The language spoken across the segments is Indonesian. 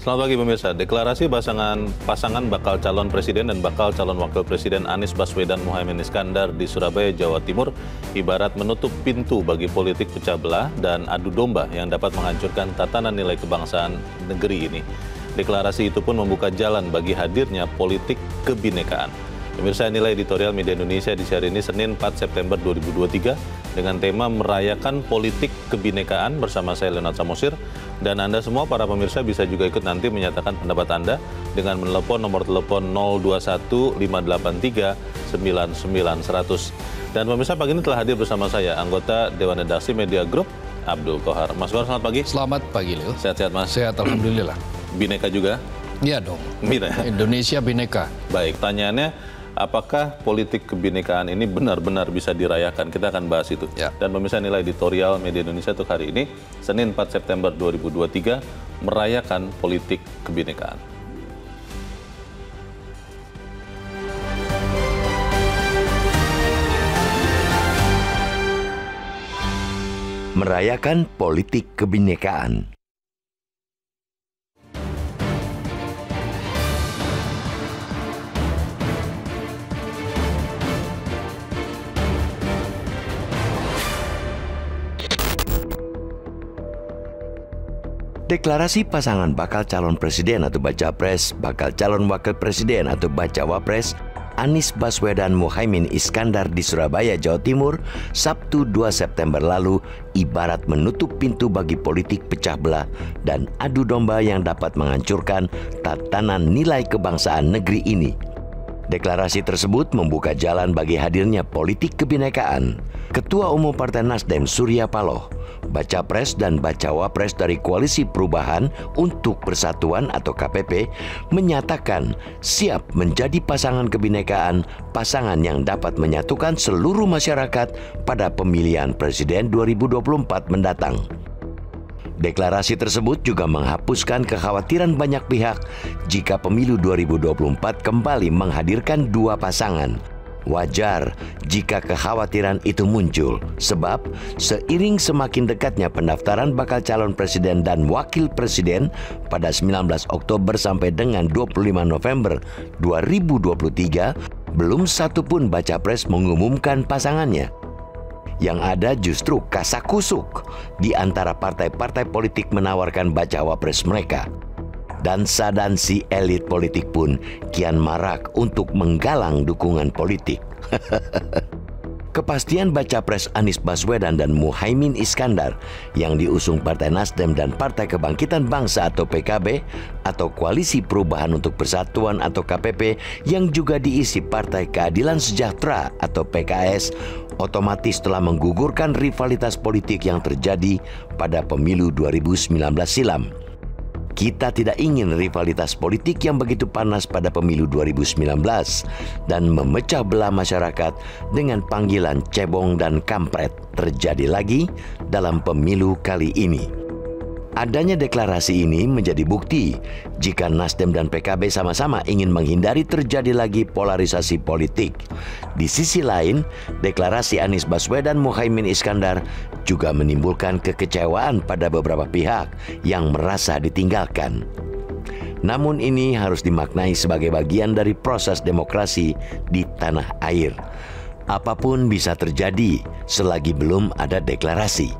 Selamat pagi pemirsa. Deklarasi pasangan pasangan bakal calon presiden dan bakal calon wakil presiden Anies Baswedan Muhaimin Iskandar di Surabaya, Jawa Timur ibarat menutup pintu bagi politik pecah belah dan adu domba yang dapat menghancurkan tatanan nilai kebangsaan negeri ini. Deklarasi itu pun membuka jalan bagi hadirnya politik kebinekaan. Pemirsa nilai editorial media Indonesia di hari ini Senin 4 September 2023 dengan tema merayakan politik kebinekaan bersama saya Leonard Samosir dan Anda semua para pemirsa bisa juga ikut nanti menyatakan pendapat Anda dengan menelpon nomor telepon 021 583 99100. Dan pemirsa pagi ini telah hadir bersama saya anggota Dewan Redaksi Media Group Abdul Kohar. Mas Kohar selamat pagi. Selamat pagi Leo. Sehat-sehat Mas. Sehat alhamdulillah. Bineka juga? Iya dong. Bine. Indonesia bineka. Baik, tanyaannya apakah politik kebinekaan ini benar-benar bisa dirayakan? Kita akan bahas itu. Ya. Dan pemirsa nilai editorial Media Indonesia itu hari ini, Senin 4 September 2023, merayakan politik kebinekaan. Merayakan politik kebinekaan. Deklarasi pasangan bakal calon presiden atau baca pres, bakal calon wakil presiden atau baca wapres Anies Baswedan Muhaimin Iskandar di Surabaya, Jawa Timur, Sabtu 2 September lalu ibarat menutup pintu bagi politik pecah belah dan adu domba yang dapat menghancurkan tatanan nilai kebangsaan negeri ini. Deklarasi tersebut membuka jalan bagi hadirnya politik kebinekaan. Ketua Umum Partai Nasdem Surya Paloh, baca pres dan Baca Wapres dari Koalisi Perubahan untuk Persatuan atau KPP menyatakan siap menjadi pasangan kebinekaan, pasangan yang dapat menyatukan seluruh masyarakat pada pemilihan presiden 2024 mendatang. Deklarasi tersebut juga menghapuskan kekhawatiran banyak pihak jika pemilu 2024 kembali menghadirkan dua pasangan. Wajar jika kekhawatiran itu muncul, sebab seiring semakin dekatnya pendaftaran bakal calon presiden dan wakil presiden pada 19 Oktober sampai dengan 25 November 2023, belum satu pun baca pres mengumumkan pasangannya. Yang ada justru kasak kusuk di antara partai-partai politik menawarkan baca wapres mereka. Dansa dan si elit politik pun kian marak untuk menggalang dukungan politik. Kepastian baca pres Anies Baswedan dan Muhaimin Iskandar yang diusung Partai Nasdem dan Partai Kebangkitan Bangsa atau PKB atau Koalisi Perubahan untuk Persatuan atau KPP yang juga diisi Partai Keadilan Sejahtera atau PKS otomatis telah menggugurkan rivalitas politik yang terjadi pada pemilu 2019 silam. Kita tidak ingin rivalitas politik yang begitu panas pada pemilu 2019 dan memecah belah masyarakat dengan panggilan cebong dan kampret terjadi lagi dalam pemilu kali ini. Adanya deklarasi ini menjadi bukti jika Nasdem dan PKB sama-sama ingin menghindari terjadi lagi polarisasi politik. Di sisi lain, deklarasi Anies Baswedan Muhaimin Iskandar juga menimbulkan kekecewaan pada beberapa pihak yang merasa ditinggalkan. Namun ini harus dimaknai sebagai bagian dari proses demokrasi di tanah air. Apapun bisa terjadi selagi belum ada deklarasi.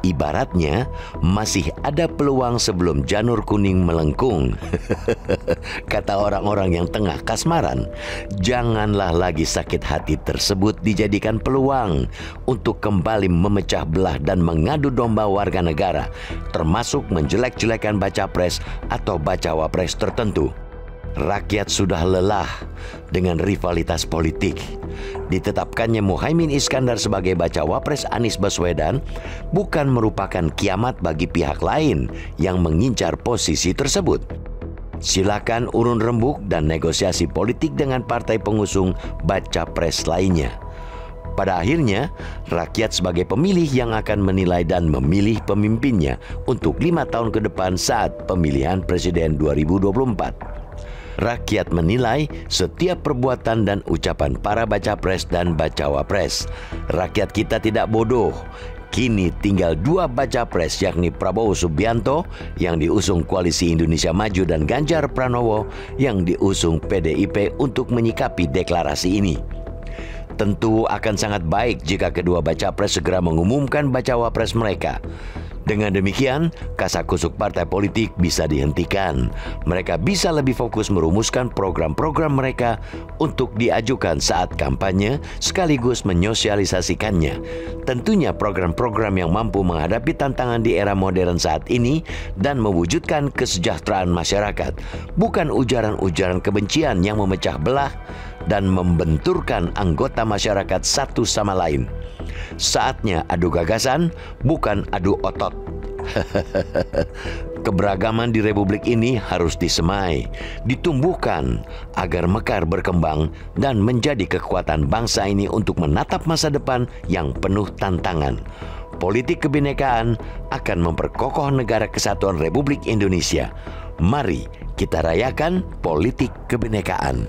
Ibaratnya masih ada peluang sebelum janur kuning melengkung. Kata orang-orang yang tengah kasmaran, janganlah lagi sakit hati tersebut dijadikan peluang untuk kembali memecah belah dan mengadu domba warga negara, termasuk menjelek-jelekan baca pres atau baca wapres tertentu. Rakyat sudah lelah dengan rivalitas politik. Ditetapkannya Muhaimin Iskandar sebagai baca wapres Anies Baswedan bukan merupakan kiamat bagi pihak lain yang mengincar posisi tersebut. Silakan urun rembuk dan negosiasi politik dengan partai pengusung baca pres lainnya. Pada akhirnya, rakyat sebagai pemilih yang akan menilai dan memilih pemimpinnya untuk lima tahun ke depan saat pemilihan presiden 2024. Rakyat menilai setiap perbuatan dan ucapan para baca pres dan bacawa pres. Rakyat kita tidak bodoh. Kini tinggal dua baca pres yakni Prabowo Subianto yang diusung Koalisi Indonesia Maju dan Ganjar Pranowo yang diusung PDIP untuk menyikapi deklarasi ini. Tentu akan sangat baik jika kedua baca pres segera mengumumkan bacawa pres mereka. Dengan demikian, kusuk partai politik bisa dihentikan. Mereka bisa lebih fokus merumuskan program-program mereka untuk diajukan saat kampanye sekaligus menyosialisasikannya. Tentunya program-program yang mampu menghadapi tantangan di era modern saat ini dan mewujudkan kesejahteraan masyarakat, bukan ujaran-ujaran kebencian yang memecah belah dan membenturkan anggota masyarakat satu sama lain. Saatnya adu gagasan, bukan adu otot. Keberagaman di republik ini harus disemai, ditumbuhkan agar mekar berkembang dan menjadi kekuatan bangsa ini untuk menatap masa depan yang penuh tantangan. Politik kebinekaan akan memperkokoh negara kesatuan Republik Indonesia. Mari kita rayakan politik kebinekaan.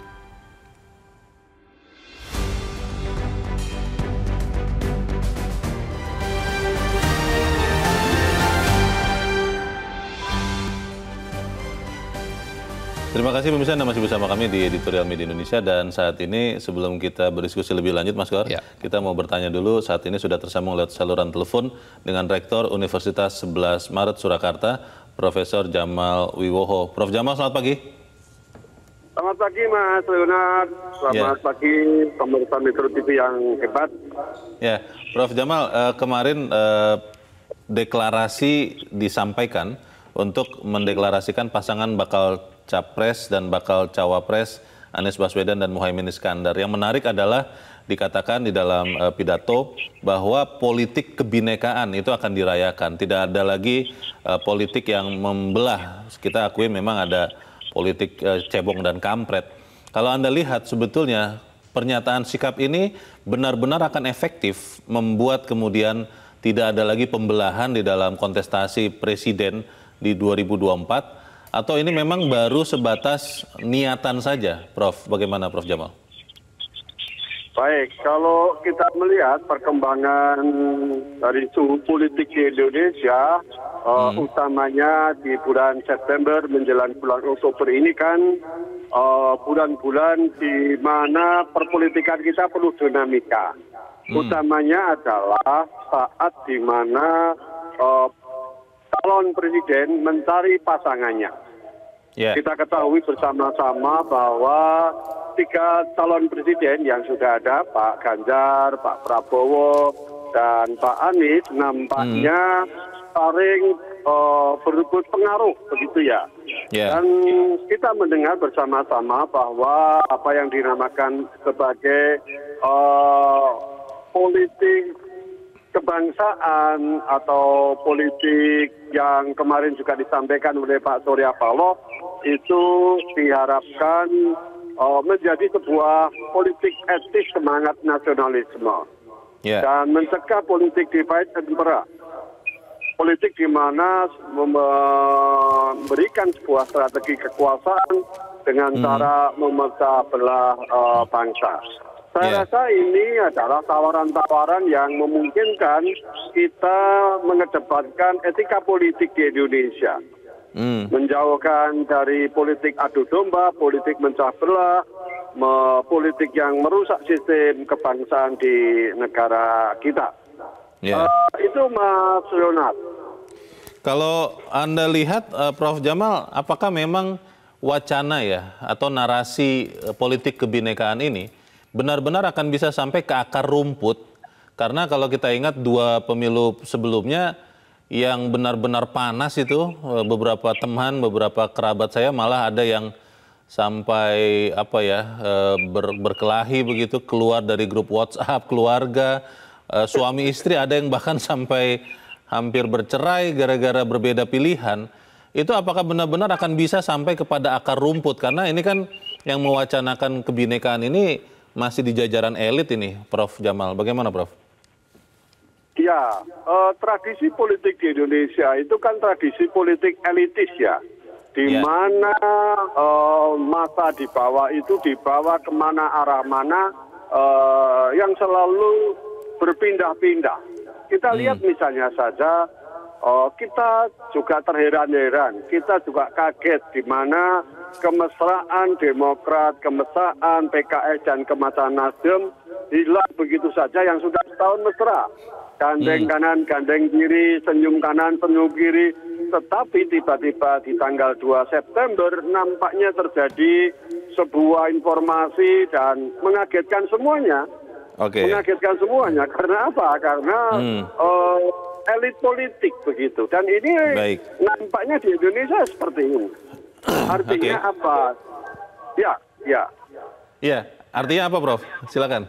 Terima kasih pemirsa Anda masih bersama kami di Editorial Media Indonesia dan saat ini sebelum kita berdiskusi lebih lanjut Mas Gor, ya. kita mau bertanya dulu saat ini sudah tersambung lewat saluran telepon dengan Rektor Universitas 11 Maret Surakarta, Profesor Jamal Wiwoho. Prof Jamal selamat pagi. Selamat pagi Mas Leonard, selamat ya. pagi pemirsa Metro TV yang hebat. Ya, Prof Jamal eh, kemarin eh, deklarasi disampaikan untuk mendeklarasikan pasangan bakal capres dan bakal cawapres Anies Baswedan dan Muhaymin Iskandar. Yang menarik adalah dikatakan di dalam uh, pidato bahwa politik kebinekaan itu akan dirayakan. Tidak ada lagi uh, politik yang membelah. Kita akui memang ada politik uh, cebong dan kampret. Kalau Anda lihat sebetulnya pernyataan sikap ini benar-benar akan efektif membuat kemudian tidak ada lagi pembelahan di dalam kontestasi presiden di 2024 atau ini memang baru sebatas niatan saja, Prof? Bagaimana, Prof Jamal? Baik, kalau kita melihat perkembangan dari suhu politik di Indonesia, eh, hmm. uh, utamanya di bulan September menjelang bulan Oktober ini kan eh, bulan-bulan uh, di mana perpolitikan kita perlu dinamika. Hmm. Utamanya adalah saat di mana uh, calon presiden mencari pasangannya. Yeah. Kita ketahui bersama-sama bahwa tiga calon presiden yang sudah ada, Pak Ganjar, Pak Prabowo, dan Pak Anies, nampaknya mm. saling uh, berebut pengaruh, begitu ya. Yeah. Dan kita mendengar bersama-sama bahwa apa yang dinamakan sebagai uh, politik kebangsaan atau politik yang kemarin juga disampaikan oleh Pak Surya Paloh itu diharapkan uh, menjadi sebuah politik etis semangat nasionalisme yeah. dan mencegah politik divide and perang. Politik di mana memberikan sebuah strategi kekuasaan dengan hmm. cara memecah belah uh, bangsa. Saya yeah. rasa ini adalah tawaran-tawaran yang memungkinkan kita mengedepankan etika politik di Indonesia. Mm. Menjauhkan dari politik adu domba, politik mencah belah, me politik yang merusak sistem kebangsaan di negara kita. Yeah. Ya. Uh, itu Mas Leonard. Kalau Anda lihat, uh, Prof. Jamal, apakah memang wacana ya atau narasi uh, politik kebinekaan ini benar-benar akan bisa sampai ke akar rumput. Karena kalau kita ingat dua pemilu sebelumnya yang benar-benar panas itu eh, beberapa teman, beberapa kerabat saya malah ada yang sampai apa ya eh, ber, berkelahi begitu keluar dari grup WhatsApp keluarga eh, suami istri ada yang bahkan sampai hampir bercerai gara-gara berbeda pilihan itu apakah benar-benar akan bisa sampai kepada akar rumput karena ini kan yang mewacanakan kebinekaan ini masih di jajaran elit ini, Prof. Jamal. Bagaimana, Prof? Ya, eh, tradisi politik di Indonesia itu kan tradisi politik elitis ya, di ya. mana eh, masa di bawah itu dibawa kemana arah mana eh, yang selalu berpindah-pindah. Kita hmm. lihat misalnya saja Oh, kita juga terheran-heran, kita juga kaget di mana kemesraan Demokrat, kemesraan PKS dan kemesraan Nasdem hilang begitu saja yang sudah setahun mesra. Gandeng hmm. kanan, gandeng kiri, senyum kanan, senyum kiri. Tetapi tiba-tiba di tanggal 2 September nampaknya terjadi sebuah informasi dan mengagetkan semuanya. Okay. Mengagetkan semuanya. Karena apa? Karena hmm. uh, elit politik begitu. Dan ini Baik. nampaknya di Indonesia seperti ini. Artinya okay. apa? Ya, ya. Ya, artinya apa, Prof? Silakan.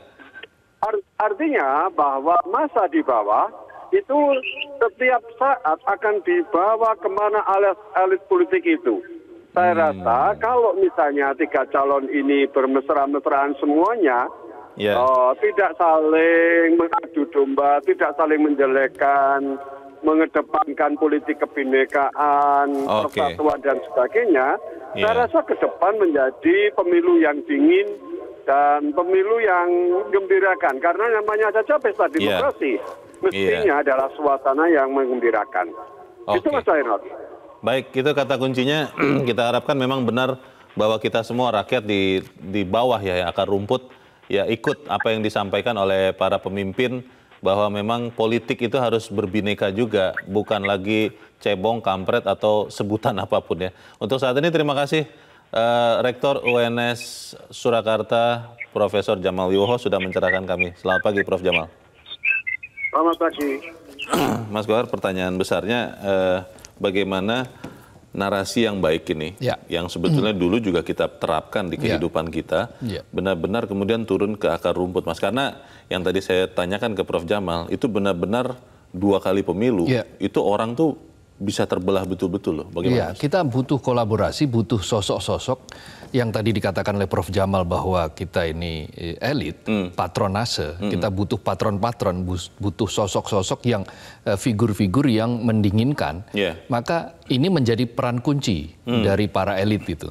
artinya bahwa masa di bawah itu setiap saat akan dibawa kemana alas elit politik itu. Saya hmm. rasa kalau misalnya tiga calon ini bermesra-mesraan semuanya, yeah. oh, tidak saling mengadu domba, tidak saling menjelekan, mengedepankan politik kebinekaan, okay. persatuan dan sebagainya. Yeah. Saya ya. rasa ke depan menjadi pemilu yang dingin dan pemilu yang gembirakan karena namanya saja pesta ya. demokrasi. Yeah. Mestinya yeah. adalah suasana yang menggembirakan. Okay. Itu Mas Ainot. Baik, itu kata kuncinya kita harapkan memang benar bahwa kita semua rakyat di di bawah ya akar rumput ya ikut apa yang disampaikan oleh para pemimpin bahwa memang politik itu harus berbineka juga, bukan lagi cebong, kampret atau sebutan apapun ya. Untuk saat ini terima kasih uh, Rektor UNS Surakarta Profesor Jamal Yuho sudah mencerahkan kami. Selamat pagi Prof Jamal. Selamat pagi. Mas Gohar, pertanyaan besarnya uh, bagaimana narasi yang baik ini, ya. yang sebetulnya hmm. dulu juga kita terapkan di ya. kehidupan ya. kita, benar-benar ya. kemudian turun ke akar rumput, Mas. Karena yang tadi saya tanyakan ke Prof. Jamal, itu benar-benar dua kali pemilu, ya. itu orang tuh bisa terbelah betul-betul loh. Bagaimana? Iya, kita butuh kolaborasi, butuh sosok-sosok yang tadi dikatakan oleh Prof Jamal bahwa kita ini eh, elit, mm. patronase, mm. kita butuh patron-patron, butuh sosok-sosok yang eh, figur-figur yang mendinginkan. Yeah. Maka ini menjadi peran kunci mm. dari para elit itu.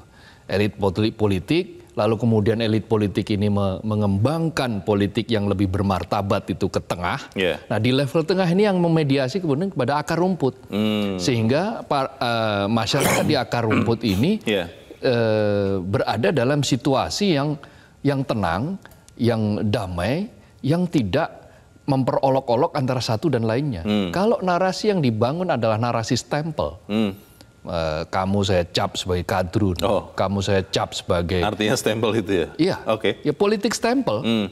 Elit politik, lalu kemudian elit politik ini mengembangkan politik yang lebih bermartabat itu ke tengah. Yeah. Nah, di level tengah ini yang memediasi kemudian kepada akar rumput. Mm. Sehingga uh, masyarakat di akar rumput hmm. ini yeah. uh, berada dalam situasi yang yang tenang, yang damai, yang tidak memperolok-olok antara satu dan lainnya. Mm. Kalau narasi yang dibangun adalah narasi stempel. Mm uh, kamu saya cap sebagai kadrun, oh. kamu saya cap sebagai artinya stempel itu ya? Iya, oke. Okay. Ya politik stempel hmm.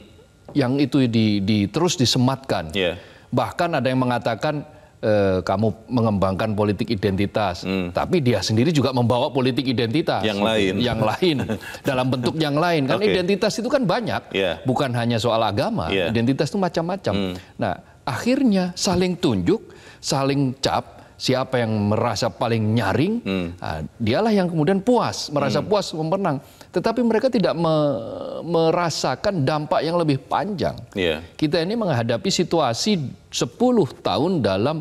yang itu di, di terus disematkan. Yeah. Bahkan ada yang mengatakan eh, kamu mengembangkan politik identitas, hmm. tapi dia sendiri juga membawa politik identitas yang lain, yang lain dalam bentuk yang lain. Kan okay. identitas itu kan banyak, yeah. bukan hanya soal agama. Yeah. Identitas itu macam-macam. Hmm. Nah, akhirnya saling tunjuk, saling cap, siapa yang merasa paling nyaring, hmm. uh, dialah yang kemudian puas, merasa hmm. puas memenang, Tetapi mereka tidak me merasakan dampak yang lebih panjang. Yeah. Kita ini menghadapi situasi 10 tahun dalam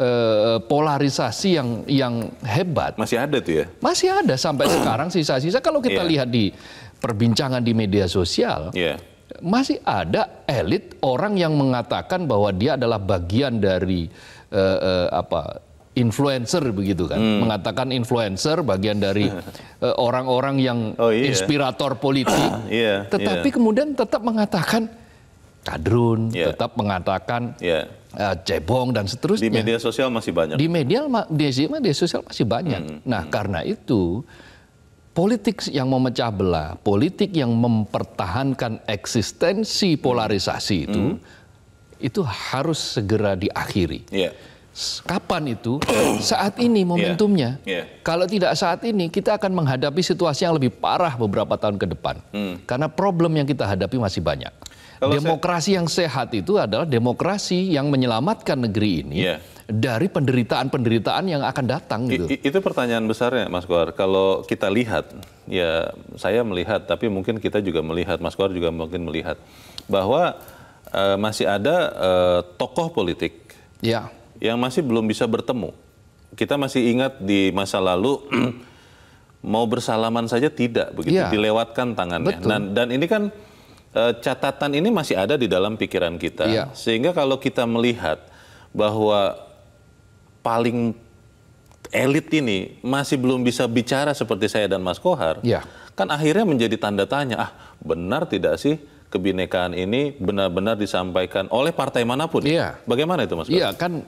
eh, polarisasi yang yang hebat. Masih ada tuh ya? Masih ada sampai sekarang sisa-sisa. Kalau kita yeah. lihat di perbincangan di media sosial, yeah masih ada elit orang yang mengatakan bahwa dia adalah bagian dari uh, uh, apa influencer begitu kan hmm. mengatakan influencer bagian dari eh, orang-orang uh, yang oh, iya. inspirator politik yeah, iya, iya. tetapi yeah. kemudian tetap mengatakan kadrun yeah. tetap mengatakan yeah. Iya. uh, cebong dan seterusnya di media sosial masih banyak di media di media sosial masih banyak hmm, hmm. nah hmm. karena itu politik yang memecah belah politik yang mempertahankan eksistensi polarisasi itu hmm itu harus segera diakhiri. Yeah. Kapan itu? Saat ini iya. momentumnya. Yeah. Yeah. Kalau tidak saat ini, kita akan menghadapi situasi yang lebih parah beberapa tahun ke depan. Hmm. Karena problem yang kita hadapi masih banyak. Kalau demokrasi saya... yang sehat itu adalah demokrasi yang menyelamatkan negeri ini yeah. dari penderitaan-penderitaan yang akan datang. Gitu. I, itu pertanyaan besarnya, Mas Kuar. Kalau kita lihat, ya saya melihat, tapi mungkin kita juga melihat, Mas Kuar juga mungkin melihat bahwa uh, masih ada uh, tokoh politik ya. yang masih belum bisa bertemu. Kita masih ingat di masa lalu mau bersalaman saja tidak begitu ya. dilewatkan tangannya. Betul. Dan, dan ini kan uh, catatan ini masih ada di dalam pikiran kita ya. sehingga kalau kita melihat bahwa paling elit ini masih belum bisa bicara seperti saya dan Mas Kohar, ya. kan akhirnya menjadi tanda tanya, ah benar tidak sih kebinekaan ini benar-benar disampaikan oleh partai manapun. Iya. Bagaimana itu Mas? Iya kan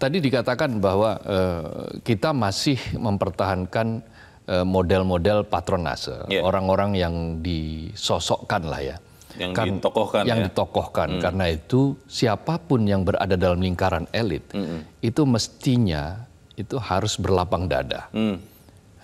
tadi dikatakan bahwa eh, kita masih mempertahankan eh, model-model eh, patronase, iya. orang-orang yang disosokkan lah ya. Yang kan, ditokohkan. Yang ya? ditokohkan. Hmm. Karena itu siapapun yang berada dalam lingkaran elit hmm. itu mestinya itu harus berlapang dada. Hmm.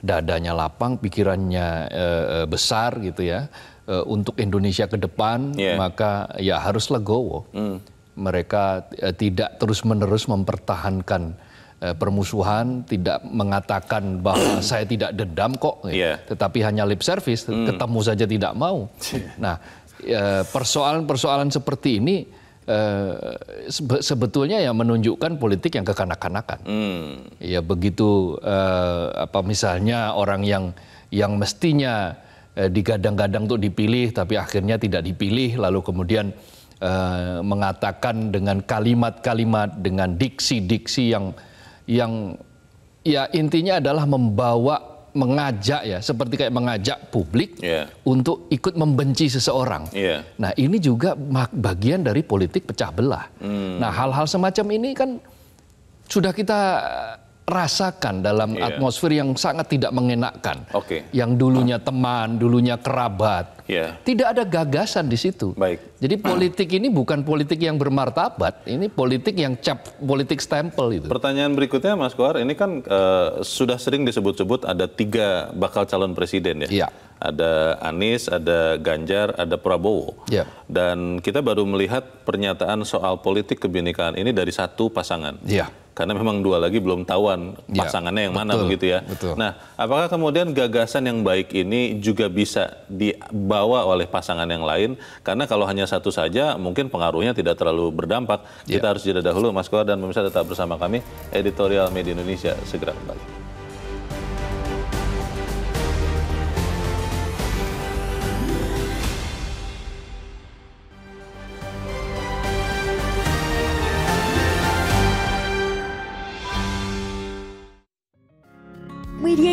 Dadanya lapang, pikirannya e, besar gitu ya Eh, untuk Indonesia ke depan, yeah. maka ya harus legowo. Mm. Mereka eh, tidak terus-menerus mempertahankan eh, permusuhan, tidak mengatakan bahwa saya tidak dendam kok, yeah. ya, tetapi hanya lip service, mm. ketemu saja tidak mau. nah, persoalan-persoalan seperti ini sebetulnya ya menunjukkan politik yang kekanak-kanakan. Mm. Ya begitu apa misalnya orang yang yang mestinya eh, digadang-gadang untuk dipilih tapi akhirnya tidak dipilih lalu kemudian eh, mengatakan dengan kalimat-kalimat dengan diksi-diksi yang yang ya intinya adalah membawa mengajak ya seperti kayak mengajak publik yeah. untuk ikut membenci seseorang. Yeah. Nah ini juga bagian dari politik pecah belah. Mm. Nah hal-hal semacam ini kan sudah kita rasakan dalam yeah. atmosfer yang sangat tidak mengenakkan. Okay. Yang dulunya teman, dulunya kerabat. Yeah. Tidak ada gagasan di situ. Baik. Jadi politik ini bukan politik yang bermartabat, ini politik yang cap politik stempel itu. Pertanyaan berikutnya Mas Kohar, ini kan uh, sudah sering disebut-sebut ada tiga bakal calon presiden ya. Yeah ada Anies, ada Ganjar, ada Prabowo. Yeah. Dan kita baru melihat pernyataan soal politik kebinekaan ini dari satu pasangan. Yeah. Karena memang dua lagi belum tahuan ya. pasangannya yeah. yang mana Betul. begitu ya. Betul. Nah, apakah kemudian gagasan yang baik ini juga bisa dibawa oleh pasangan yang lain? Karena kalau hanya satu saja mungkin pengaruhnya tidak terlalu berdampak. Kita ya. harus jeda dahulu Mas Koar dan pemirsa tetap bersama kami editorial Media Indonesia segera kembali.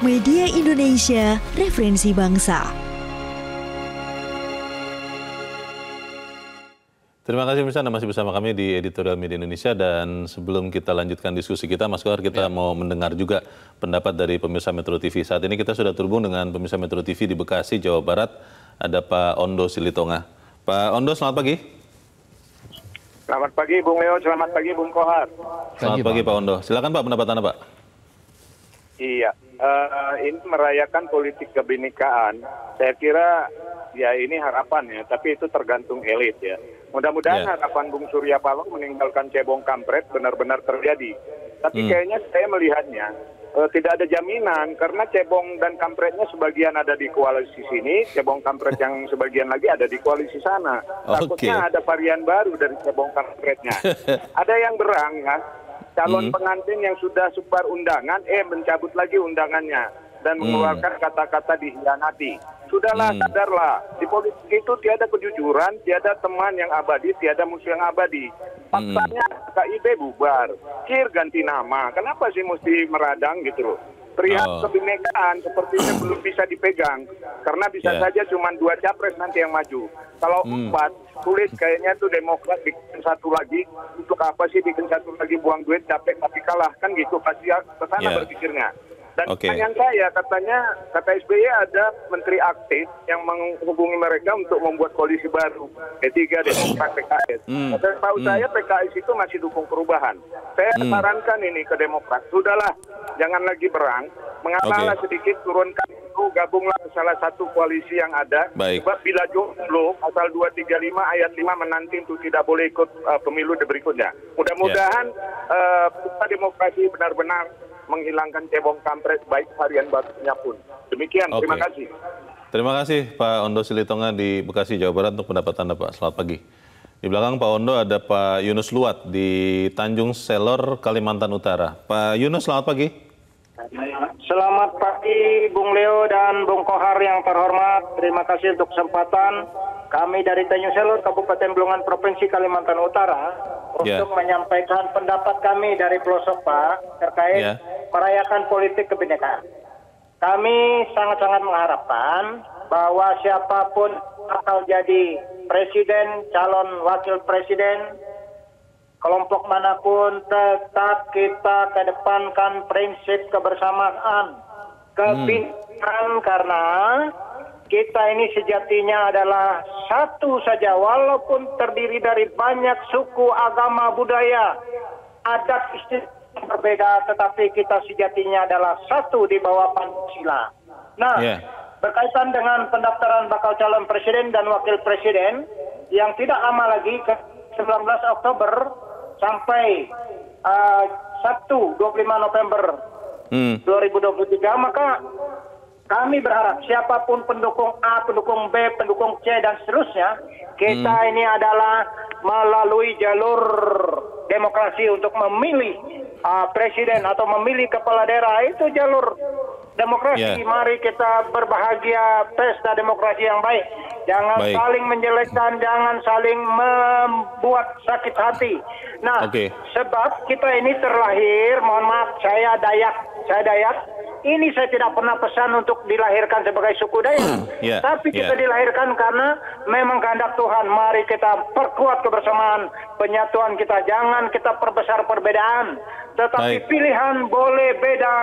Media Indonesia, referensi bangsa. Terima kasih mas Anda masih bersama kami di Editorial Media Indonesia dan sebelum kita lanjutkan diskusi kita Mas Kohar kita ya. mau mendengar juga pendapat dari pemirsa Metro TV. Saat ini kita sudah terhubung dengan pemirsa Metro TV di Bekasi, Jawa Barat. Ada Pak Ondo Silitonga. Pak Ondo selamat pagi. Selamat pagi Bung Leo, selamat pagi Bung Kohar. Selamat pagi Pak Ondo. Silakan Pak pendapat Anda Pak. Iya, uh, ini merayakan politik kebinekaan. Saya kira ya ini harapan ya, tapi itu tergantung elit ya. Mudah-mudahan yeah. harapan Bung Surya Paloh meninggalkan cebong kampret benar-benar terjadi. Tapi hmm. kayaknya saya melihatnya uh, tidak ada jaminan karena cebong dan kampretnya sebagian ada di koalisi sini, cebong kampret yang sebagian lagi ada di koalisi sana. Okay. Takutnya ada varian baru dari cebong kampretnya. ada yang berang kan? Ya? calon hmm. pengantin yang sudah sebar undangan eh mencabut lagi undangannya dan hmm. mengeluarkan kata kata-kata dihianati. Sudahlah hmm. sadarlah, di politik itu tiada kejujuran, tiada teman yang abadi, tiada musuh yang abadi. Hmm. Faktanya hmm. KIB bubar, KIR ganti nama. Kenapa sih mesti meradang gitu loh? Perihal oh. kebinekaan sepertinya belum bisa dipegang karena bisa yeah. saja cuma dua capres nanti yang maju. Kalau hmm. empat sulit kayaknya tuh Demokrat bikin satu lagi untuk apa sih bikin satu lagi buang duit capek tapi kalah kan gitu pasti ya, kesana yeah. berpikirnya. Dan okay. pertanyaan saya, katanya, kata SBY ada menteri aktif yang menghubungi mereka untuk membuat koalisi baru, P3, Demokrat, PKS. Mm. tahu mm. saya PKS itu masih dukung perubahan. Saya mm. sarankan ini ke Demokrat, sudahlah, jangan lagi berang, mengalah okay. sedikit, turunkan itu, gabunglah ke salah satu koalisi yang ada. Baik. Sebab bila jomblo, pasal 235 ayat 5 menanti itu tidak boleh ikut uh, pemilu berikutnya. Mudah-mudahan yeah. uh, kita demokrasi benar-benar menghilangkan cebong kampret baik harian barunya pun. Demikian, okay. terima kasih. Terima kasih Pak Ondo Silitonga di Bekasi, Jawa Barat untuk pendapat Anda Pak. Selamat pagi. Di belakang Pak Ondo ada Pak Yunus Luat di Tanjung Selor, Kalimantan Utara. Pak Yunus, selamat pagi. Selamat pagi Bung Leo dan Bung Kohar yang terhormat. Terima kasih untuk kesempatan. Kami dari Tanjung Selor, Kabupaten Bulungan, Provinsi Kalimantan Utara Ya. untuk yeah. menyampaikan pendapat kami dari pelosok Pak terkait yeah. merayakan politik kebinekaan. Kami sangat-sangat mengharapkan bahwa siapapun akan jadi presiden, calon wakil presiden, kelompok manapun tetap kita kedepankan prinsip kebersamaan, kebinaan hmm. karena kita ini sejatinya adalah satu saja walaupun terdiri dari banyak suku, agama, budaya, adat istiadat berbeda tetapi kita sejatinya adalah satu di bawah Pancasila. Nah, yeah. berkaitan dengan pendaftaran bakal calon presiden dan wakil presiden yang tidak lama lagi ke 19 Oktober sampai uh, 1 25 November hmm. 2023 maka kami berharap siapapun pendukung A, pendukung B, pendukung C dan seterusnya, kita hmm. ini adalah melalui jalur demokrasi untuk memilih uh, presiden atau memilih kepala daerah itu jalur demokrasi. Yeah. Mari kita berbahagia pesta demokrasi yang baik. Jangan baik. saling menjelekkan, jangan saling membuat sakit hati. Nah, okay. sebab kita ini terlahir, mohon maaf saya Dayak, saya Dayak ini saya tidak pernah pesan untuk dilahirkan sebagai suku Dayak. Hmm, yeah, Tapi ya. kita yeah. dilahirkan karena memang kehendak Tuhan. Mari kita perkuat kebersamaan, penyatuan kita. Jangan kita perbesar perbedaan. Tetapi Baik. pilihan boleh beda.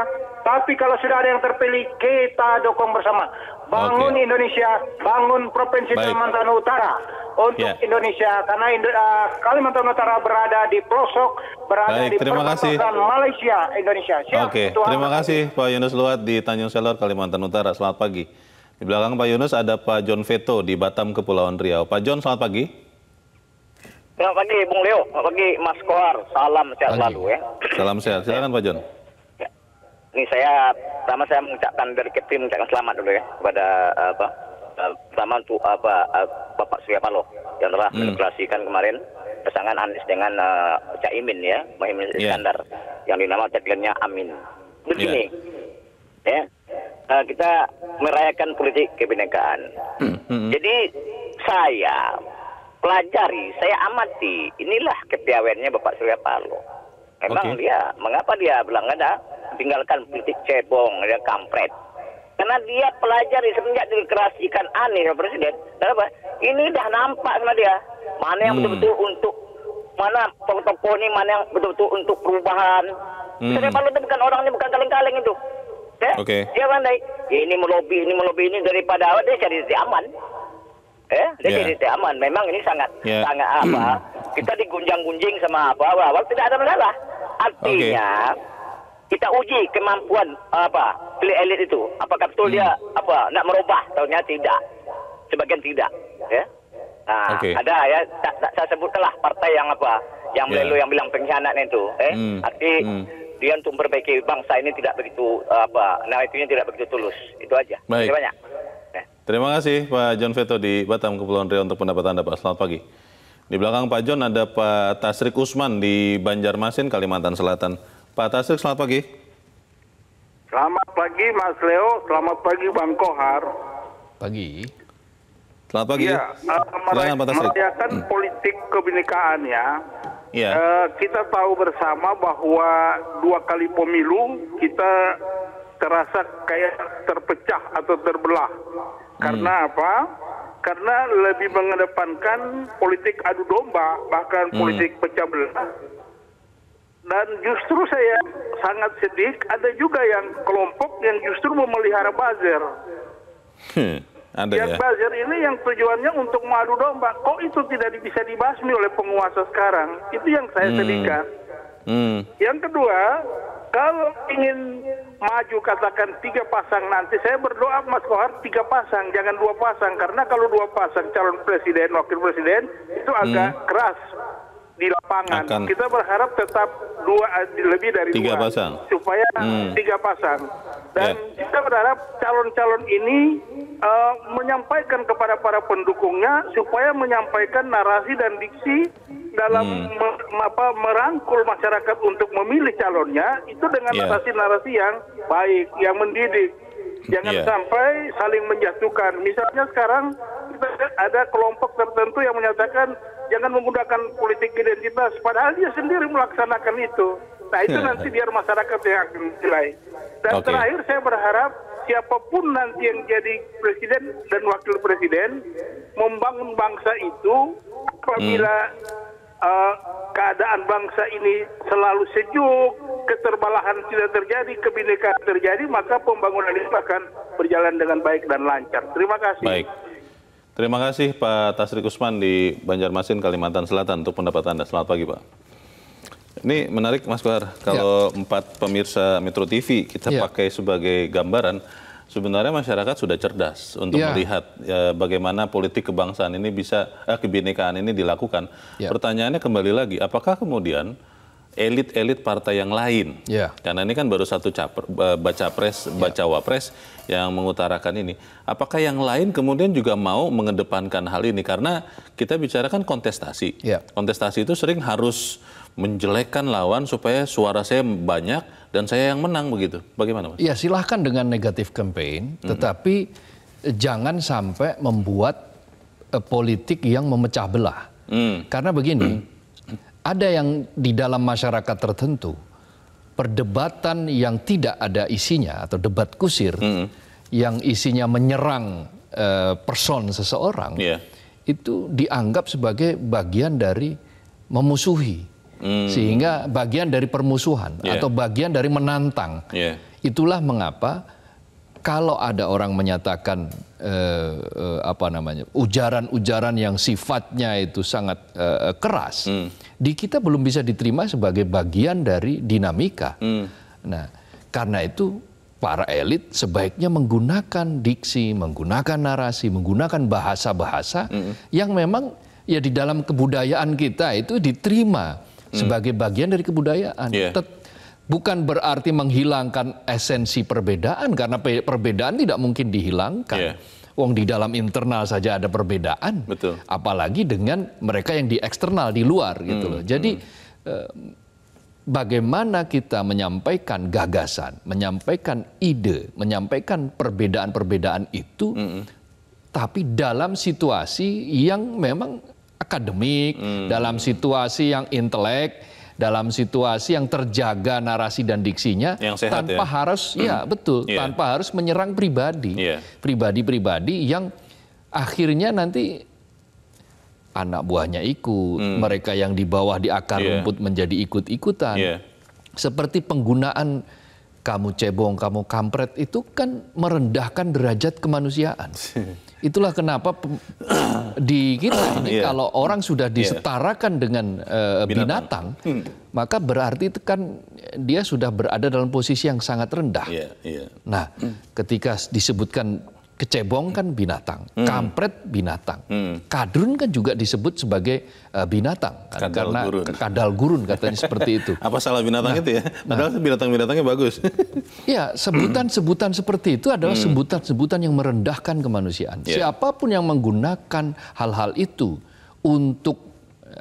Tapi kalau sudah ada yang terpilih, kita dukung bersama. Bangun okay. Indonesia, bangun Provinsi Kalimantan Utara untuk yeah. Indonesia karena Indo uh, Kalimantan Utara berada di pelosok berada Baik, di perbatasan Malaysia Indonesia. Oke, okay. terima kasih Pak Yunus Luat di Tanjung Selor Kalimantan Utara. Selamat pagi. Di belakang Pak Yunus ada Pak John Veto di Batam Kepulauan Riau. Pak John, selamat pagi. Selamat pagi Bung Leo, selamat pagi Mas Kohar. Salam sehat pagi. selalu ya. Salam sehat. Silakan Pak John. Ya. Ini saya pertama saya mengucapkan dari tim mengucapkan selamat dulu ya kepada apa Eh, pertama untuk apa eh, Bapak Surya Paloh yang telah hmm. mendeklarasikan kemarin pasangan Anies dengan uh, eh, Cak Imin ya, Mohaimin Iskandar yang dinamakan tagline-nya Amin. Begini. Yeah. Ya. Uh, kita merayakan politik kebinekaan. Hmm. Hmm. Jadi saya pelajari, saya amati, inilah kepiawennya Bapak Surya Paloh. Memang okay. dia, mengapa dia bilang ada tinggalkan politik cebong, dia kampret karena dia pelajari semenjak dikerasikan aneh ya Presiden. Kenapa? Ini udah nampak sama dia. Mana yang hmm. betul-betul hmm. untuk mana tokoh-tokoh ini mana yang betul-betul untuk perubahan. Hmm. Saya itu bukan ini bukan kaleng-kaleng itu. Ya? Oke. Okay. Dia pandai. Ya, ini melobi, ini melobi ini daripada awal dia cari titik aman. Eh, dia yeah. jadi aman. Memang ini sangat yeah. sangat apa? kita digunjang-gunjing sama apa-apa. Tidak ada masalah. Artinya okay kita uji kemampuan apa elit itu apakah betul hmm. dia apa nak merubah tahunnya tidak sebagian tidak ya nah, okay. ada ya tak, tak, saya sebutkanlah partai yang apa yang yeah. Ya. yang bilang pengkhianat itu eh hmm. arti hmm. dia untuk memperbaiki bangsa ini tidak begitu apa nah itunya tidak begitu tulus itu aja Baik. Terima banyak eh. Terima kasih Pak John Veto di Batam Kepulauan Riau untuk pendapat Anda Pak. Selamat pagi. Di belakang Pak John ada Pak Tasrik Usman di Banjarmasin, Kalimantan Selatan. Pak Tasik, selamat pagi. Selamat pagi Mas Leo, selamat pagi Bang Kohar. Pagi. Selamat pagi. Ya, uh, merayakan, merayakan hmm. politik kebinekaan ya. Yeah. Iya. Uh, kita tahu bersama bahwa dua kali pemilu kita terasa kayak terpecah atau terbelah. Hmm. Karena apa? Karena lebih mengedepankan politik adu domba, bahkan hmm. politik pecah belah dan justru saya sangat sedih ada juga yang kelompok yang justru memelihara buzzer. Hmm, ada yang ya. buzzer ini yang tujuannya untuk mengadu domba. Kok itu tidak bisa dibasmi oleh penguasa sekarang? Itu yang saya hmm. sedihkan. Hmm. Yang kedua, kalau ingin maju katakan tiga pasang nanti saya berdoa Mas Kohar tiga pasang jangan dua pasang karena kalau dua pasang calon presiden wakil presiden itu agak hmm. keras di lapangan. Akan Kita berharap tetap dua lebih dari tiga dua, pasang supaya hmm. tiga pasang. Dan yeah. kita berharap calon-calon ini uh, menyampaikan kepada para pendukungnya supaya menyampaikan narasi dan diksi dalam hmm. apa, merangkul masyarakat untuk memilih calonnya itu dengan ya. narasi-narasi yeah. yang baik, yang mendidik. Jangan yeah. sampai saling menjatuhkan. Misalnya sekarang kita ada kelompok tertentu yang menyatakan jangan menggunakan politik identitas padahal dia sendiri melaksanakan itu nah itu ya. nanti biar masyarakat yang akan menilai dan okay. terakhir saya berharap siapapun nanti yang jadi presiden dan wakil presiden membangun bangsa itu apabila hmm. uh, keadaan bangsa ini selalu sejuk keterbalahan tidak terjadi kebinekaan terjadi maka pembangunan ini akan berjalan dengan baik dan lancar terima kasih baik. Terima kasih Pak Tasri Kusman di Banjarmasin, Kalimantan Selatan untuk pendapat Anda. Selamat pagi Pak. Ini menarik Mas Kohar, ya. kalau ya. empat pemirsa Metro TV kita ya. pakai sebagai gambaran, sebenarnya masyarakat sudah cerdas untuk ya. melihat ya, bagaimana politik kebangsaan ini bisa, eh, kebinekaan ini dilakukan. Ya. Pertanyaannya kembali lagi, apakah kemudian elit-elit partai yang lain. Yeah. Karena ini kan baru satu caper, baca pres, ya. baca wapres yang mengutarakan ini. Apakah yang lain kemudian juga mau mengedepankan hal ini? Karena kita bicarakan kontestasi. Yeah. Kontestasi itu sering harus menjelekkan lawan supaya suara saya banyak dan saya yang menang begitu. Bagaimana? Iya silahkan dengan negatif campaign, hmm. tetapi mm -hmm. jangan sampai membuat eh, politik yang memecah belah. Mm. Karena begini. Hmm ada yang di dalam masyarakat tertentu perdebatan yang tidak ada isinya atau debat kusir mm. yang isinya menyerang uh, person seseorang yeah. itu dianggap sebagai bagian dari memusuhi mm. sehingga bagian dari permusuhan yeah. atau bagian dari menantang yeah. itulah mengapa kalau ada orang menyatakan eh, eh, apa namanya ujaran-ujaran yang sifatnya itu sangat eh, eh keras, hmm di kita belum bisa diterima sebagai bagian dari dinamika. Hmm. Nah, karena itu para elit sebaiknya menggunakan diksi, menggunakan narasi, menggunakan bahasa-bahasa hmm. yang memang ya di dalam kebudayaan kita itu diterima hmm. sebagai bagian dari kebudayaan. Yeah. Tet bukan berarti menghilangkan esensi perbedaan karena perbedaan tidak mungkin dihilangkan. Yeah Wong di dalam internal saja ada perbedaan, Betul. apalagi dengan mereka yang di eksternal di luar hmm, gitu loh. Hmm. Jadi hmm. bagaimana kita menyampaikan gagasan, menyampaikan ide, menyampaikan perbedaan-perbedaan itu, hmm, hmm. tapi dalam situasi yang memang akademik, hmm. dalam situasi yang intelek dalam situasi yang terjaga narasi dan diksinya yang sehat, tanpa ya? harus mm. ya hmm. betul yeah. tanpa harus menyerang pribadi iya. pribadi-pribadi yeah. yang akhirnya nanti anak buahnya ikut, hmm. mereka yang di bawah di akar yeah. rumput menjadi ikut-ikutan. Yeah. Seperti penggunaan kamu cebong, kamu kampret itu kan merendahkan derajat kemanusiaan. Itulah kenapa di kita ini yeah. kalau orang sudah iya. disetarakan yeah. dengan uh, binatang, binatang hmm. maka berarti itu kan dia sudah berada dalam posisi yang sangat rendah. Yeah. Yeah. Nah, hmm. ketika disebutkan Kecebong kan binatang, hmm. kampret binatang, hmm. kadrun kan juga disebut sebagai uh, binatang kan? kadal karena gurun. kadal gurun katanya seperti itu. Apa salah binatang nah, itu ya? Nah. Padahal nah, binatang-binatangnya bagus. ya sebutan-sebutan seperti itu adalah hmm. sebutan-sebutan yang merendahkan kemanusiaan. Yeah. Siapapun yang menggunakan hal-hal itu untuk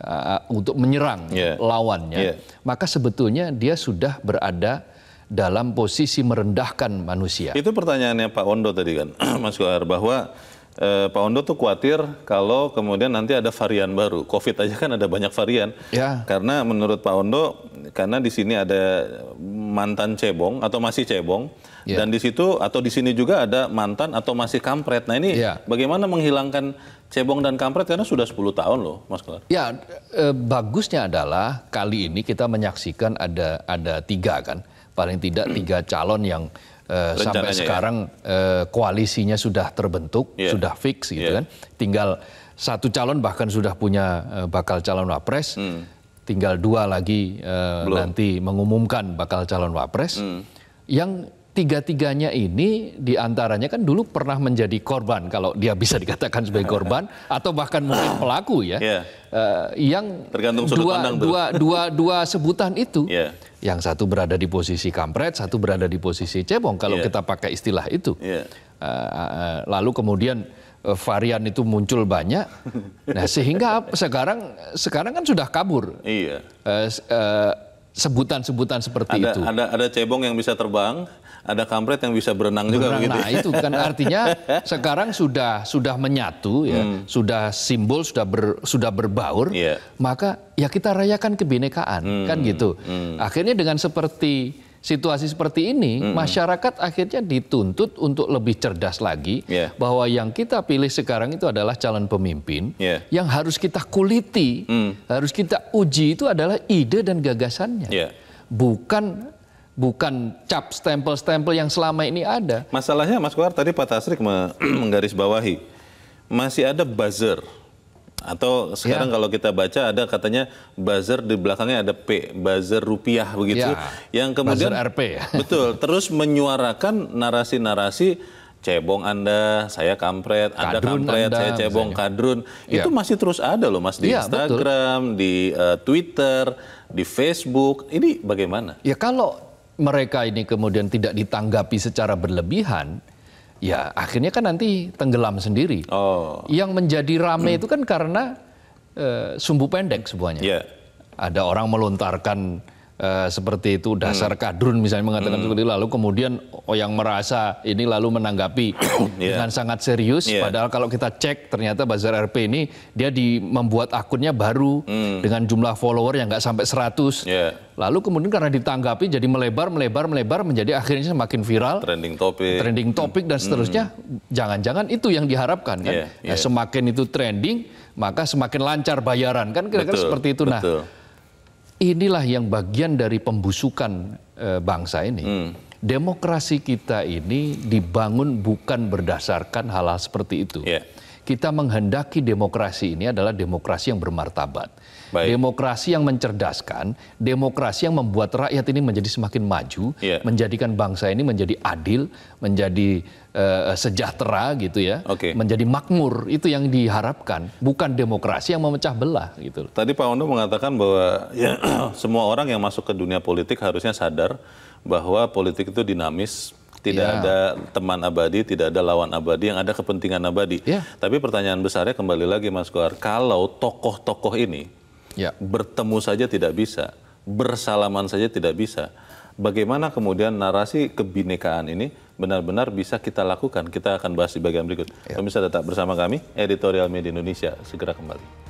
uh, untuk menyerang yeah. lawannya, yeah. maka sebetulnya dia sudah berada dalam posisi merendahkan manusia. Itu pertanyaannya Pak Ondo tadi kan, Mas Kohar, bahwa eh, Pak Ondo tuh khawatir kalau kemudian nanti ada varian baru. Covid aja kan ada banyak varian. Ya. Karena menurut Pak Ondo, karena di sini ada mantan cebong atau masih cebong, ya. dan di situ atau di sini juga ada mantan atau masih kampret. Nah ini ya. bagaimana menghilangkan cebong dan kampret karena sudah 10 tahun loh, Mas Kelar. Ya, eh, bagusnya adalah kali ini kita menyaksikan ada ada tiga kan paling tidak hmm. tiga calon yang uh, sampai ya. sekarang ya. uh, koalisinya sudah terbentuk, yeah. sudah fix gitu yeah. kan. Tinggal satu calon bahkan sudah punya uh, bakal calon wapres, hmm. tinggal dua lagi uh, nanti mengumumkan bakal calon wapres. Hmm. Yang tiga-tiganya ini diantaranya kan dulu pernah menjadi korban kalau dia bisa dikatakan sebagai korban atau bahkan mungkin pelaku ya yeah. Iya. uh, yang tergantung sudut dua, pandang dua, dua, dua sebutan itu yeah. yang satu berada di posisi kampret satu berada di posisi cebong kalau yeah. kita pakai istilah itu yeah. Iya. uh, eh, uh, eh, lalu kemudian uh, varian itu muncul banyak nah sehingga sekarang sekarang kan sudah kabur yeah. Iya. uh, uh, sebutan-sebutan seperti ada, itu. Ada ada cebong yang bisa terbang, ada kampret yang bisa berenang, berenang juga begitu. Nah, itu kan artinya sekarang sudah sudah menyatu ya, hmm. sudah simbol sudah ber, sudah berbaur, yeah. maka ya kita rayakan kebinekaan hmm. kan gitu. Hmm. Akhirnya dengan seperti situasi seperti ini, mm -hmm. masyarakat akhirnya dituntut untuk lebih cerdas lagi yeah. bahwa yang kita pilih sekarang itu adalah calon pemimpin yeah. yang harus kita kuliti, mm. harus kita uji itu adalah ide dan gagasannya, yeah. bukan bukan cap stempel-stempel yang selama ini ada. Masalahnya Mas Kuar, tadi Pak Tasrik menggarisbawahi masih ada buzzer atau sekarang ya. kalau kita baca ada katanya buzzer di belakangnya ada P, buzzer rupiah begitu. Ya. Yang kemudian buzzer RP ya. Betul, terus menyuarakan narasi-narasi cebong Anda, saya kampret, ada kampret, anda, saya cebong misalnya. kadrun. Ya. Itu masih terus ada loh Mas di ya, Instagram, betul. di uh, Twitter, di Facebook. Ini bagaimana? Ya kalau mereka ini kemudian tidak ditanggapi secara berlebihan, ya akhirnya kan nanti tenggelam sendiri. Oh. Yang menjadi rame hmm. itu kan karena e, sumbu pendek semuanya. Yeah. Ada orang melontarkan Eh, seperti itu dasar hmm. kadrun misalnya mengatakan hmm. seperti itu lalu kemudian oh yang merasa ini lalu menanggapi yeah. dengan sangat serius yeah. padahal kalau kita cek ternyata Bazar RP ini dia di membuat akunnya baru hmm. dengan jumlah follower yang nggak sampai 100 yeah. lalu kemudian karena ditanggapi jadi melebar melebar melebar menjadi akhirnya semakin viral trending topik trending topik dan hmm. seterusnya jangan-jangan hmm. itu yang diharapkan kan yeah. Nah, yeah. Nah, semakin itu trending maka semakin lancar bayaran kan kira-kira seperti itu nah, betul. nah Inilah yang bagian dari pembusukan e, bangsa ini. Hmm. Demokrasi kita ini dibangun bukan berdasarkan hal-hal seperti itu. Yeah. Kita menghendaki demokrasi ini adalah demokrasi yang bermartabat. Baik. Demokrasi yang mencerdaskan, demokrasi yang membuat rakyat ini menjadi semakin maju, yeah. menjadikan bangsa ini menjadi adil, menjadi uh, sejahtera gitu ya, okay. menjadi makmur itu yang diharapkan, bukan demokrasi yang memecah belah gitu. Tadi Pak Wondo mengatakan bahwa ya, semua orang yang masuk ke dunia politik harusnya sadar bahwa politik itu dinamis, tidak yeah. ada teman abadi, tidak ada lawan abadi, yang ada kepentingan abadi. Yeah. Tapi pertanyaan besarnya kembali lagi Mas Kohar, kalau tokoh-tokoh ini yeah. bertemu saja tidak bisa, bersalaman saja tidak bisa, bagaimana kemudian narasi kebinekaan ini benar-benar bisa kita lakukan. Kita akan bahas di bagian berikut. Ya. Pemirsa tetap bersama kami, Editorial Media Indonesia segera kembali.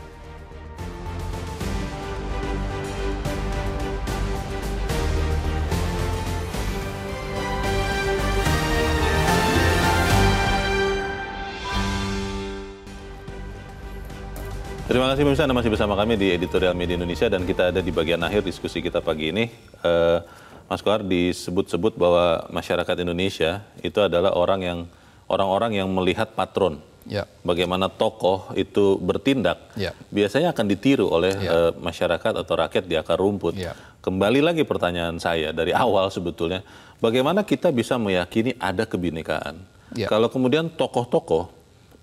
Terima kasih pemirsa Anda masih bersama kami di Editorial Media Indonesia dan kita ada di bagian akhir diskusi kita pagi ini. Uh, Mas Kohar disebut-sebut bahwa masyarakat Indonesia itu adalah orang yang orang-orang yang melihat patron. Ya. Bagaimana tokoh itu bertindak ya. biasanya akan ditiru oleh ya. uh, masyarakat atau rakyat di akar rumput. Ya. Kembali lagi pertanyaan saya dari awal sebetulnya, bagaimana kita bisa meyakini ada kebinekaan? Ya. Kalau kemudian tokoh-tokoh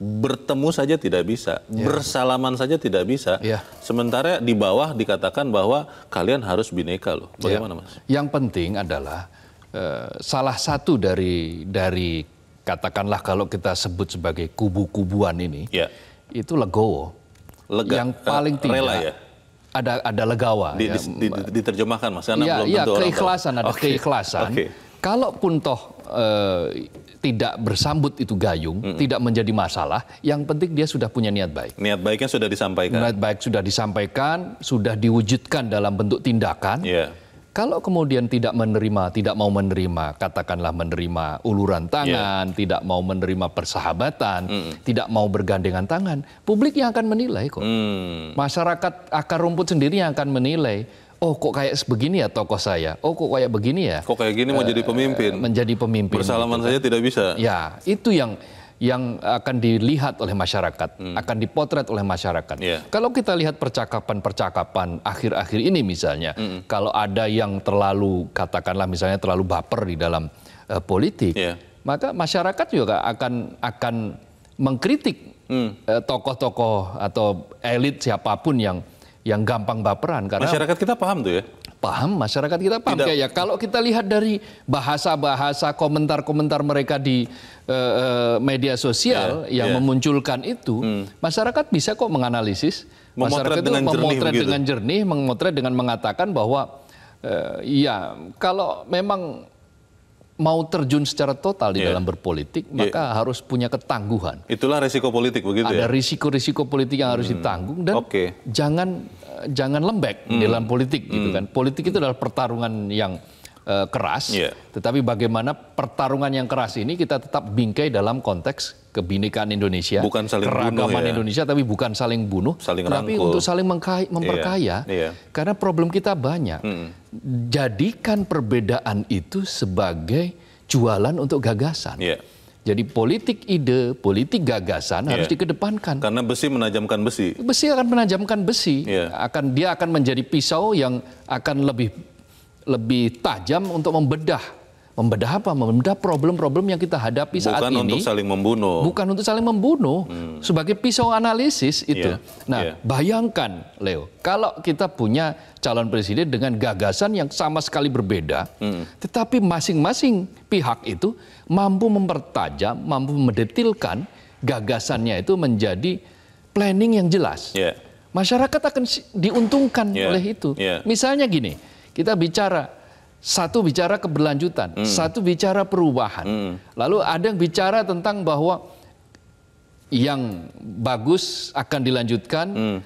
bertemu saja tidak bisa, yeah. bersalaman saja tidak bisa. Yeah. Sementara di bawah dikatakan bahwa kalian harus bineka loh. Iya. Bagaimana yeah. mas? Yang penting adalah uh, salah satu dari dari katakanlah kalau kita sebut sebagai kubu-kubuan ini, yeah. itu legowo. Lega, yang paling tidak rela ya? ada ada legawa. Di, ya. di, diterjemahkan mas, karena ya, belum iya, tentu keikhlasan, ada okay. keikhlasan. Okay. Kalaupun toh uh, tidak bersambut itu gayung, mm -hmm. tidak menjadi masalah. Yang penting dia sudah punya niat baik. Niat baiknya sudah disampaikan. Niat baik sudah disampaikan, sudah diwujudkan dalam bentuk tindakan. Yeah. Kalau kemudian tidak menerima, tidak mau menerima, katakanlah menerima uluran iya. tangan, yeah. tidak mau menerima persahabatan, mm. tidak mau bergandengan tangan, publik yang akan menilai kok. Mm. Masyarakat akar rumput sendiri yang akan menilai oh kok kayak begini ya tokoh saya, oh kok kayak begini ya. Kok kayak gini mau eh, jadi pemimpin. Menjadi pemimpin. Bersalaman gitu. saja tidak bisa. Ya, itu yang yang akan dilihat oleh masyarakat, hmm. akan dipotret oleh masyarakat. Yeah. Kalau kita lihat percakapan-percakapan akhir-akhir ini misalnya, hmm. kalau ada yang terlalu katakanlah misalnya terlalu baper di dalam uh, politik, yeah. maka masyarakat juga akan akan mengkritik hmm. Eh, tokoh-tokoh hmm. uh, tokoh -tokoh atau elit siapapun yang yang gampang baperan karena masyarakat kita paham tuh ya paham masyarakat kita paham Tidak. ya, ya kalau kita lihat dari bahasa-bahasa komentar-komentar mereka di uh, media sosial yeah, yang yeah. memunculkan itu hmm. masyarakat bisa kok menganalisis memotret masyarakat dengan itu memotret jernih dengan jernih memotret dengan mengatakan bahwa uh, ya kalau memang mau terjun secara total di yeah. dalam berpolitik, yeah. maka harus punya ketangguhan. Itulah risiko politik begitu Ada ya. Ada risiko-risiko politik yang harus hmm. ditanggung dan okay. jangan eh, jangan lembek hmm. dalam politik gitu hmm. gitu kan. Politik itu adalah pertarungan yang uh, keras, yeah. tetapi bagaimana pertarungan yang keras ini kita tetap bingkai dalam konteks kebinekaan Indonesia, bukan saling keragaman bunuh, ya. Indonesia, tapi bukan saling bunuh, saling tapi rangkul. untuk saling iya, memperkaya, yeah. Yeah. karena problem kita banyak. Mm. Jadikan perbedaan itu sebagai jualan untuk gagasan. Yeah. Jadi politik ide, politik gagasan yeah. harus iya. dikedepankan. Karena besi menajamkan besi. Besi akan menajamkan besi. Yeah. Akan dia akan menjadi pisau yang akan lebih lebih tajam untuk membedah membedah apa? Membedah problem-problem yang kita hadapi bukan saat ini. Bukan untuk saling membunuh. Bukan untuk saling membunuh. Hmm. Sebagai pisau analisis itu. Yeah. Nah, yeah. bayangkan Leo, kalau kita punya calon presiden dengan gagasan yang sama sekali berbeda, hmm. tetapi masing-masing pihak itu mampu mempertajam, mampu mendetilkan gagasannya itu menjadi planning yang jelas. Yeah. Masyarakat akan diuntungkan yeah. oleh itu. Yeah. Misalnya gini kita bicara satu bicara keberlanjutan, hmm. satu bicara perubahan. Hmm. Lalu ada yang bicara tentang bahwa yang bagus akan dilanjutkan, hmm.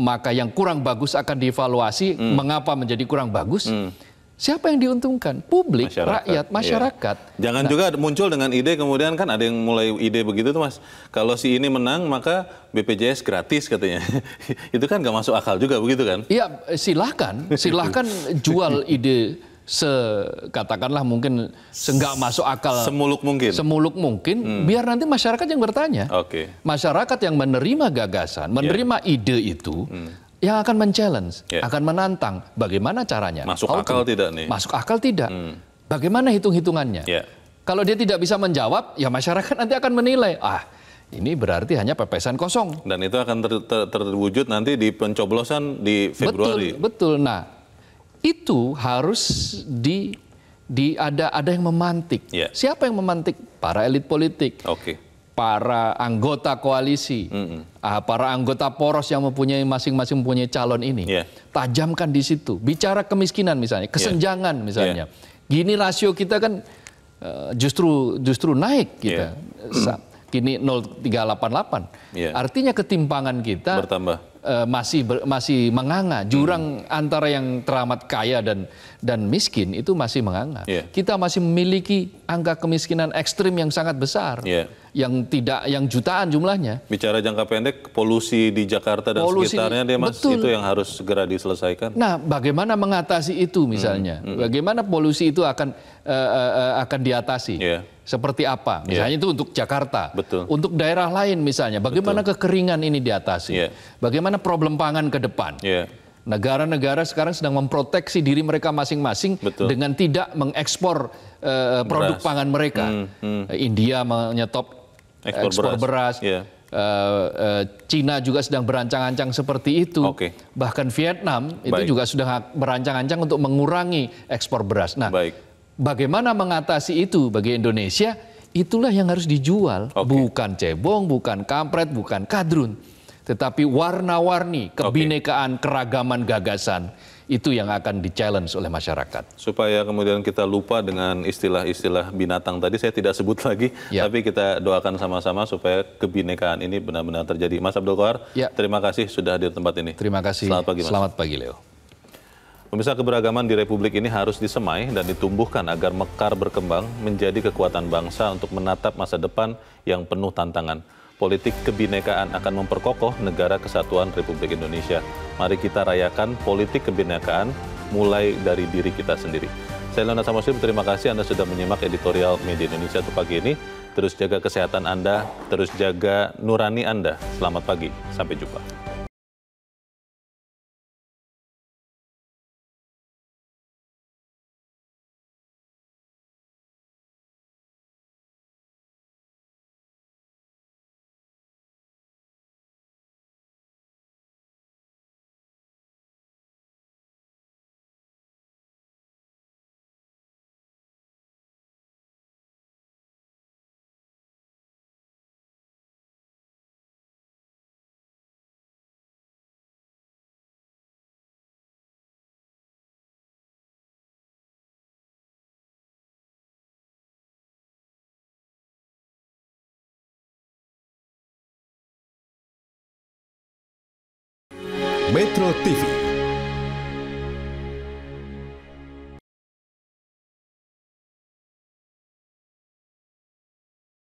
maka yang kurang bagus akan dievaluasi. Hmm. Mengapa menjadi kurang bagus? Hmm. Siapa yang diuntungkan? Publik, masyarakat, rakyat, iya. masyarakat. Iya. Jangan nah, juga muncul dengan ide kemudian kan ada yang mulai ide begitu tuh mas. Kalau si ini menang maka BPJS gratis katanya. itu kan gak masuk akal juga begitu kan? Iya silahkan, silahkan jual ide se katakanlah mungkin senggak masuk akal. Semuluk mungkin. Semuluk mungkin. Hmm. Biar nanti masyarakat yang bertanya. Okay. Masyarakat yang menerima gagasan, menerima yeah. ide itu. Hmm yang akan men yeah. akan menantang. Bagaimana caranya? Masuk How akal to? tidak nih? Masuk akal tidak. Hmm. Bagaimana hitung-hitungannya? Yeah. Kalau dia tidak bisa menjawab, ya masyarakat nanti akan menilai, ah ini berarti hanya pepesan kosong. Dan itu akan ter ter terwujud nanti di pencoblosan di Februari. Betul, betul. Nah, itu harus di di ada ada yang memantik. Yeah. Siapa yang memantik? Para elit politik. Oke. Okay para anggota koalisi, mm-hmm. para anggota poros yang mempunyai masing-masing mempunyai calon ini, yeah. tajamkan di situ. Bicara kemiskinan misalnya, kesenjangan yeah. misalnya. Yeah. Gini rasio kita kan eh, justru justru naik kita. Yeah. Kini 0,388. Yeah. Artinya ketimpangan kita bertambah. Eh, masih masih menganga jurang hmm. antara yang teramat kaya dan dan miskin itu masih menganga. Yeah. Kita masih memiliki angka kemiskinan ekstrim yang sangat besar, yeah. yang tidak yang jutaan jumlahnya. Bicara jangka pendek, polusi di Jakarta dan polusi, sekitarnya, dia mas betul. itu yang harus segera diselesaikan. Nah, bagaimana mengatasi itu misalnya? Mm hmm. Bagaimana polusi itu akan uh, uh, akan diatasi? Yeah. Seperti apa? Iya. Misalnya yeah. itu untuk Jakarta, Betul. untuk daerah lain misalnya. Bagaimana Betul. kekeringan ini diatasi? Yeah. Bagaimana problem pangan ke depan? Yeah Negara-negara sekarang sedang memproteksi diri mereka masing-masing dengan tidak mengekspor uh, produk beras. pangan mereka. Hmm, hmm. Eh, India menyetop ekspor, ekspor beras. beras. Yeah. Iya. Uh, uh, Cina juga sedang berancang-ancang seperti itu. Okay. Bahkan Vietnam Baik. itu juga sudah berancang-ancang untuk mengurangi ekspor beras. Nah, Baik. bagaimana mengatasi itu bagi Indonesia? Itulah yang harus dijual, okay. bukan cebong, bukan kampret, bukan kadrun tetapi warna-warni kebinekaan okay. keragaman gagasan itu yang akan di-challenge oleh masyarakat. Supaya kemudian kita lupa dengan istilah-istilah binatang tadi, saya tidak sebut lagi, ya. tapi kita doakan sama-sama supaya kebinekaan ini benar-benar terjadi. Mas Abdul Qahar, ya. terima kasih sudah hadir tempat ini. Terima kasih. Selamat pagi, Mas. Selamat pagi, Leo. Pemirsa keberagaman di Republik ini harus disemai dan ditumbuhkan agar Mekar berkembang menjadi kekuatan bangsa untuk menatap masa depan yang penuh tantangan politik kebinekaan akan memperkokoh negara kesatuan Republik Indonesia. Mari kita rayakan politik kebinekaan mulai dari diri kita sendiri. Saya Leonard Samosir, terima kasih Anda sudah menyimak editorial Media Indonesia untuk pagi ini. Terus jaga kesehatan Anda, terus jaga nurani Anda. Selamat pagi, sampai jumpa.